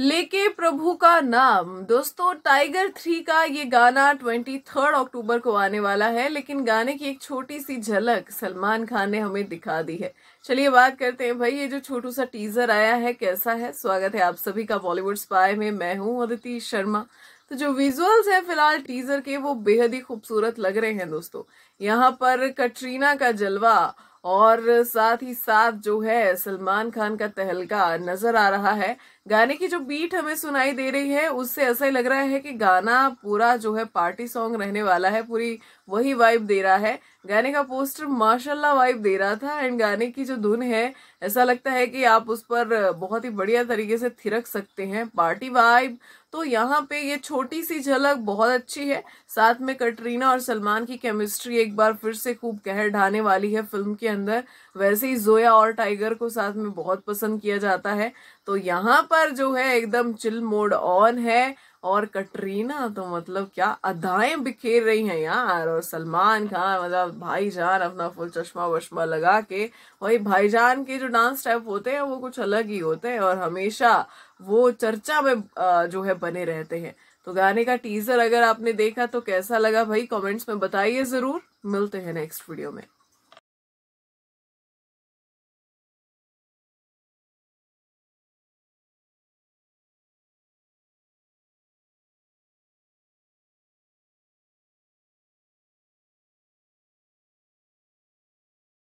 लेके प्रभु का नाम दोस्तों टाइगर थ्री का ये गाना ट्वेंटी थर्ड अक्टूबर को आने वाला है लेकिन गाने की एक छोटी सी झलक सलमान खान ने हमें दिखा दी है चलिए बात करते हैं भाई ये जो छोटू सा टीजर आया है कैसा है स्वागत है आप सभी का बॉलीवुड स्पाई में मैं हूँ अदिति शर्मा तो जो विजुअल्स है फिलहाल टीजर के वो बेहद ही खूबसूरत लग रहे हैं दोस्तों यहाँ पर कटरीना का जलवा और साथ ही साथ जो है सलमान खान का तहलका नजर आ रहा है गाने की जो बीट हमें सुनाई दे रही है उससे ऐसा ही लग रहा है कि गाना पूरा जो है पार्टी सॉन्ग रहने वाला है पूरी वही वाइब दे रहा है गाने का पोस्टर माशाल्लाह वाइब दे रहा था एंड गाने की जो धुन है ऐसा लगता है कि आप उस पर बहुत ही बढ़िया तरीके से थिरक सकते हैं पार्टी वाइब तो यहाँ पे ये छोटी सी झलक बहुत अच्छी है साथ में कटरीना और सलमान की केमिस्ट्री एक बार फिर से खूब कहर ढाने वाली है फिल्म के अंदर वैसे ही जोया और टाइगर को साथ में बहुत पसंद किया जाता है तो यहाँ पर जो है एकदम चिल मोड ऑन है और कटरीना तो मतलब क्या अदाएं बिखेर रही हैं यार और सलमान खान मतलब भाईजान अपना फुल चश्मा वश्मा लगा के वही भाईजान के जो डांस स्टेप होते हैं वो कुछ अलग ही होते हैं और हमेशा वो चर्चा में जो है बने रहते हैं तो गाने का टीजर अगर आपने देखा तो कैसा लगा भाई कमेंट्स में बताइए जरूर मिलते हैं नेक्स्ट वीडियो में